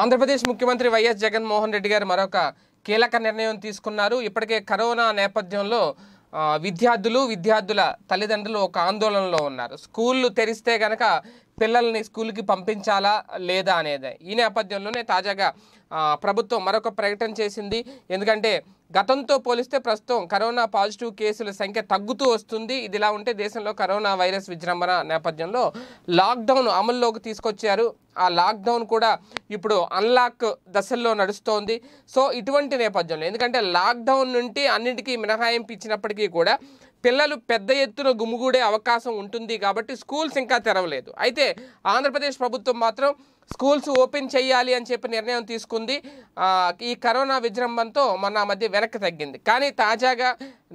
ఆంధ్రప్రదేశ్ ముఖ్యమంత్రి వైఎస్ జగన్మోహన్ రెడ్డి గారు మరొక కీలక నిర్ణయం తీసుకున్నారు ఇప్పటికే కరోనా నేపథ్యంలో విద్యార్థులు విద్యార్థుల తల్లిదండ్రులు ఒక ఆందోళనలో ఉన్నారు స్కూళ్ళు తెరిస్తే గనక పిల్లల్ని స్కూల్కి పంపించాలా లేదా అనేది ఈ నేపథ్యంలోనే తాజాగా ప్రభుత్వం మరొక ప్రకటన చేసింది ఎందుకంటే గతంతో పోలిస్తే ప్రస్తుతం కరోనా పాజిటివ్ కేసుల సంఖ్య తగ్గుతూ వస్తుంది ఇదిలా ఉంటే దేశంలో కరోనా వైరస్ విజృంభణ నేపథ్యంలో లాక్డౌన్ అమల్లోకి తీసుకొచ్చారు ఆ లాక్డౌన్ కూడా ఇప్పుడు అన్లాక్ దశల్లో నడుస్తోంది సో ఇటువంటి నేపథ్యంలో ఎందుకంటే లాక్డౌన్ నుండి అన్నింటికీ మినహాయింపు ఇచ్చినప్పటికీ కూడా పిల్లలు పెద్ద ఎత్తున గుమిగూడే అవకాశం ఉంటుంది కాబట్టి స్కూల్స్ ఇంకా తెరవలేదు అయితే ఆంధ్రప్రదేశ్ ప్రభుత్వం మాత్రం స్కూల్స్ ఓపెన్ చేయాలి అని చెప్పి నిర్ణయం తీసుకుంది ఈ కరోనా విజృంభంతో మన మధ్య వెనక్కి తగ్గింది కానీ తాజాగా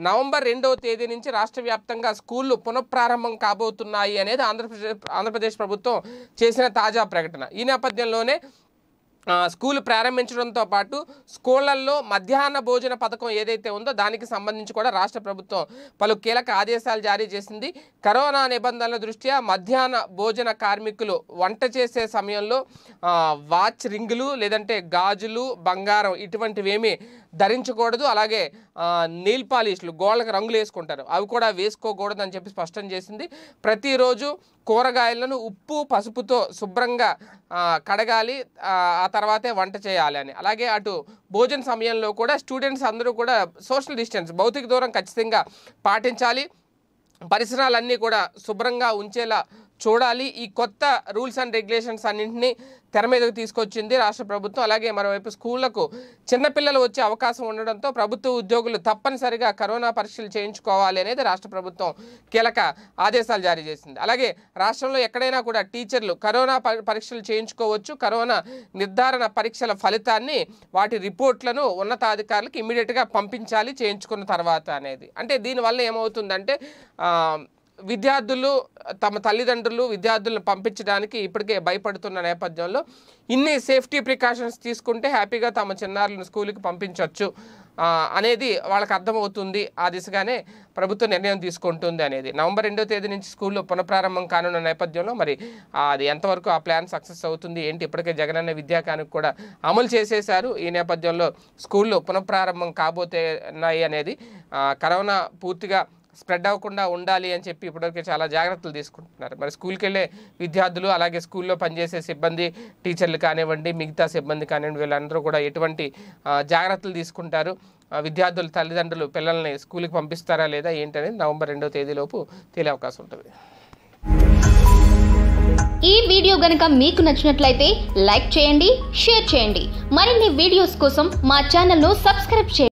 నవంబర్ రెండవ తేదీ నుంచి రాష్ట్ర వ్యాప్తంగా స్కూళ్ళు పునఃప్రారంభం కాబోతున్నాయి అనేది ఆంధ్రప్రదేశ్ ఆంధ్రప్రదేశ్ ప్రభుత్వం చేసిన తాజా ప్రకటన ఈ నేపథ్యంలోనే స్కూల్ ప్రారంభించడంతో పాటు స్కూళ్లల్లో మధ్యాహ్న భోజన పథకం ఏదైతే ఉందో దానికి సంబంధించి కూడా రాష్ట్ర ప్రభుత్వం పలు కీలక ఆదేశాలు జారీ చేసింది కరోనా నిబంధనల దృష్ట్యా మధ్యాహ్న భోజన కార్మికులు వంట చేసే సమయంలో వాచ్ రింగులు లేదంటే గాజులు బంగారం ఇటువంటివి ధరించకూడదు అలాగే నీల్ పాలిష్లు గోళ్ళకి రంగులు వేసుకుంటారు అవి కూడా వేసుకోకూడదు అని చెప్పి స్పష్టం చేసింది ప్రతిరోజు కూరగాయలను ఉప్పు పసుపుతో శుభ్రంగా కడగాలి ఆ తర్వాతే వంట చేయాలి అని అలాగే అటు భోజన సమయంలో కూడా స్టూడెంట్స్ అందరూ కూడా సోషల్ డిస్టెన్స్ భౌతిక దూరం ఖచ్చితంగా పాటించాలి పరిసరాలన్నీ కూడా శుభ్రంగా ఉంచేలా చూడాలి ఈ కొత్త రూల్స్ అండ్ రెగ్యులేషన్స్ అన్నింటినీ తెర మీదకు తీసుకొచ్చింది రాష్ట్ర ప్రభుత్వం అలాగే మరోవైపు స్కూళ్లకు చిన్నపిల్లలు వచ్చే అవకాశం ఉండడంతో ప్రభుత్వ ఉద్యోగులు తప్పనిసరిగా కరోనా పరీక్షలు చేయించుకోవాలి అనేది రాష్ట్ర ప్రభుత్వం కీలక ఆదేశాలు జారీ చేసింది అలాగే రాష్ట్రంలో ఎక్కడైనా కూడా టీచర్లు కరోనా పరీక్షలు చేయించుకోవచ్చు కరోనా నిర్ధారణ పరీక్షల ఫలితాన్ని వాటి రిపోర్ట్లను ఉన్నతాధికారులకు ఇమీడియట్గా పంపించాలి చేయించుకున్న తర్వాత అనేది అంటే దీనివల్ల ఏమవుతుందంటే విద్యార్థులు తమ తల్లిదండ్రులు విద్యార్థులను పంపించడానికి ఇప్పటికే భయపడుతున్న నేపథ్యంలో ఇన్ని సేఫ్టీ ప్రికాషన్స్ తీసుకుంటే హ్యాపీగా తమ చిన్నారులను స్కూల్కి పంపించవచ్చు అనేది వాళ్ళకి అర్థమవుతుంది ఆ దిశగానే ప్రభుత్వం నిర్ణయం తీసుకుంటుంది అనేది నవంబర్ రెండో తేదీ నుంచి స్కూల్లో పునఃప్రారంభం కానున్న నేపథ్యంలో మరి అది ఎంతవరకు ఆ ప్లాన్ సక్సెస్ అవుతుంది ఏంటి ఇప్పటికే జగనన్న విద్యాకానికి కూడా అమలు చేసేశారు ఈ నేపథ్యంలో స్కూల్లో పునఃప్రారంభం కాబోతున్నాయి అనేది కరోనా పూర్తిగా స్ప్రెడ్ అవ్వకుండా ఉండాలి అని చెప్పి ఇప్పటివరకు చాలా జాగ్రత్తలు తీసుకుంటున్నారు మరి స్కూల్కి వెళ్ళే విద్యార్థులు అలాగే స్కూల్లో పనిచేసే సిబ్బంది టీచర్లు కానివ్వండి మిగతా సిబ్బంది కానివ్వండి వీళ్ళందరూ కూడా ఎటువంటి జాగ్రత్తలు తీసుకుంటారు విద్యార్థుల తల్లిదండ్రులు పిల్లల్ని స్కూల్కి పంపిస్తారా లేదా ఏంటనేది నవంబర్ రెండో తేదీలోపు తేలే అవకాశం ఉంటుంది ఈ వీడియో గనక మీకు నచ్చినట్లయితే లైక్ చేయండి షేర్ చేయండి మరిన్ని వీడియోస్ కోసం మా ఛానల్ను సబ్స్క్రైబ్ చేయండి